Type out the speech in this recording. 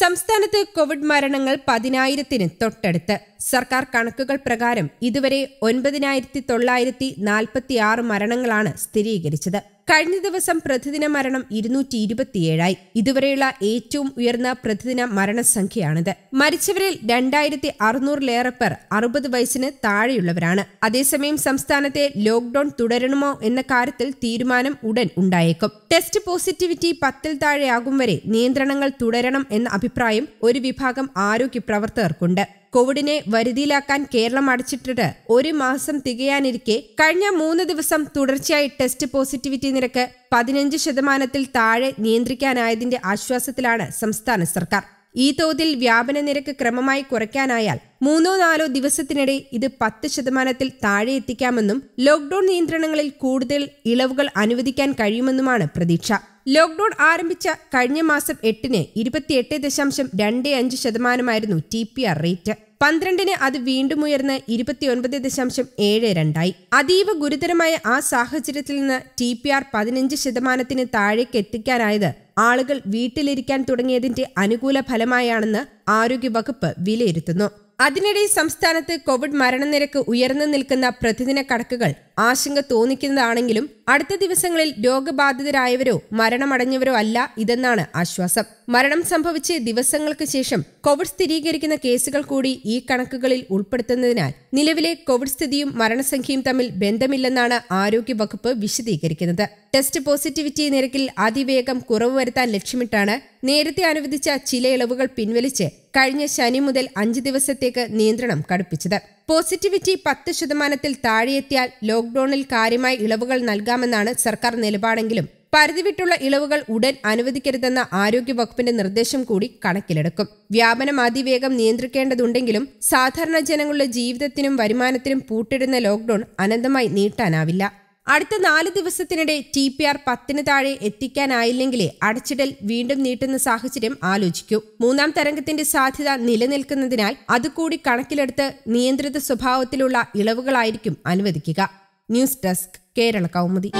സംസ്ഥാനത്ത് കോവിഡ് മരണങ്ങൾ പതിനായിരത്തിന് തൊട്ടടുത്ത് സർക്കാർ കണക്കുകൾ പ്രകാരം ഇതുവരെ ഒൻപതിനായിരത്തി തൊള്ളായിരത്തി നാൽപ്പത്തി ആറ് മരണങ്ങളാണ് സ്ഥിരീകരിച്ചത് കഴിഞ്ഞ ദിവസം പ്രതിദിന മരണം ഇരുന്നൂറ്റി ഇരുപത്തിയേഴായി ഇതുവരെയുള്ള ഏറ്റവും ഉയർന്ന പ്രതിദിന മരണസംഖ്യയാണിത് മരിച്ചവരിൽ രണ്ടായിരത്തി അറുന്നൂറിലേറെ പേർ അറുപത് വയസ്സിന് താഴെയുള്ളവരാണ് അതേസമയം സംസ്ഥാനത്തെ ലോക്ഡൌൺ തുടരണമോ എന്ന കാര്യത്തിൽ തീരുമാനം ഉടൻ ഉണ്ടായേക്കും ടെസ്റ്റ് പോസിറ്റിവിറ്റി പത്തിൽ താഴെയാകും വരെ നിയന്ത്രണങ്ങൾ തുടരണം എന്ന അഭിപ്രായം ഒരു വിഭാഗം ആരോഗ്യ പ്രവർത്തകർക്കുണ്ട് കോവിഡിനെ വരുതിയിലാക്കാൻ കേരളം അടച്ചിട്ടിട്ട് ഒരു മാസം തികയാനിരിക്കെ കഴിഞ്ഞ മൂന്ന് ദിവസം തുടർച്ചയായി ടെസ്റ്റ് പോസിറ്റിവിറ്റി നിരക്ക് പതിനഞ്ച് ശതമാനത്തിൽ താഴെ നിയന്ത്രിക്കാനായതിന്റെ ആശ്വാസത്തിലാണ് സംസ്ഥാന സർക്കാർ ഈ തോതിൽ വ്യാപന നിരക്ക് ക്രമമായി കുറയ്ക്കാനായാൽ മൂന്നോ നാലോ ദിവസത്തിനിടെ ഇത് പത്ത് ശതമാനത്തിൽ താഴെ എത്തിക്കാമെന്നും ലോക്ഡൌൺ നിയന്ത്രണങ്ങളിൽ കൂടുതൽ ഇളവുകൾ അനുവദിക്കാൻ കഴിയുമെന്നുമാണ് പ്രതീക്ഷ ലോക്ക്ഡൌൺ ആരംഭിച്ച കഴിഞ്ഞ മാസം എട്ടിന് ഇരുപത്തിയെട്ട് ദശാംശം രണ്ട് അഞ്ച് ശതമാനമായിരുന്നു ടി പി ആർ റേറ്റ് പന്ത്രണ്ടിന് അത് വീണ്ടും ഉയർന്ന് ഇരുപത്തിയൊൻപത് ദശാംശം ഏഴ് രണ്ടായി അതീവ ഗുരുതരമായ ആ സാഹചര്യത്തിൽ നിന്ന് ടി പി ആർ പതിനഞ്ച് ശതമാനത്തിന് താഴേക്ക് എത്തിക്കാനായത് ആളുകൾ വീട്ടിലിരിക്കാൻ തുടങ്ങിയതിന്റെ അനുകൂല ഫലമായാണെന്ന് ആരോഗ്യവകുപ്പ് വിലയിരുത്തുന്നു അതിനിടെ സംസ്ഥാനത്ത് കോവിഡ് മരണനിരക്ക് ഉയർന്നു നിൽക്കുന്ന പ്രതിദിന കണക്കുകൾ ആശങ്ക തോന്നിക്കുന്നതാണെങ്കിലും അടുത്ത ദിവസങ്ങളിൽ രോഗബാധിതരായവരോ മരണമടഞ്ഞവരോ അല്ല ഇതെന്നാണ് ആശ്വാസം മരണം സംഭവിച്ച് ദിവസങ്ങൾക്ക് ശേഷം കോവിഡ് സ്ഥിരീകരിക്കുന്ന കേസുകൾ കൂടി ഈ കണക്കുകളിൽ ഉൾപ്പെടുത്തുന്നതിനാൽ നിലവിലെ കോവിഡ് സ്ഥിതിയും മരണസംഖ്യയും തമ്മിൽ ബന്ധമില്ലെന്നാണ് ആരോഗ്യവകുപ്പ് വിശദീകരിക്കുന്നത് ടെസ്റ്റ് പോസിറ്റിവിറ്റി നിരക്കിൽ അതിവേഗം കുറവ് വരുത്താൻ ലക്ഷ്യമിട്ടാണ് നേരത്തെ അനുവദിച്ച ചില ഇളവുകൾ പിൻവലിച്ച് കഴിഞ്ഞ ശനി മുതൽ അഞ്ച് ദിവസത്തേക്ക് നിയന്ത്രണം കടുപ്പിച്ചത് പോസിറ്റിവിറ്റി പത്ത് ശതമാനത്തിൽ താഴെയെത്തിയാൽ ലോക്ക്ഡൌണിൽ കാര്യമായ ഇളവുകൾ നൽകാമെന്നാണ് സർക്കാർ നിലപാടെങ്കിലും പരിധിവിട്ടുള്ള ഇളവുകൾ ഉടൻ അനുവദിക്കരുതെന്ന ആരോഗ്യവകുപ്പിന്റെ നിർദ്ദേശം കൂടി കണക്കിലെടുക്കും വ്യാപനം അതിവേഗം നിയന്ത്രിക്കേണ്ടതുണ്ടെങ്കിലും സാധാരണ ജനങ്ങളുടെ ജീവിതത്തിനും വരുമാനത്തിനും പൂട്ടിടുന്ന ലോക്ക്ഡൌൺ അനന്തമായി നീട്ടാനാവില്ല അടുത്ത നാല് ദിവസത്തിനിടെ ടി പി ആർ പത്തിന് താഴെ എത്തിക്കാനായില്ലെങ്കിലേ അടച്ചിടൽ വീണ്ടും നീട്ടുന്ന സാഹചര്യം ആലോചിക്കൂ മൂന്നാം തരംഗത്തിന്റെ സാധ്യത നിലനിൽക്കുന്നതിനാൽ അതുകൂടി കണക്കിലെടുത്ത് നിയന്ത്രിത സ്വഭാവത്തിലുള്ള ഇളവുകളായിരിക്കും അനുവദിക്കുക ന്യൂസ് ഡെസ്ക് കേരള കൗമുദി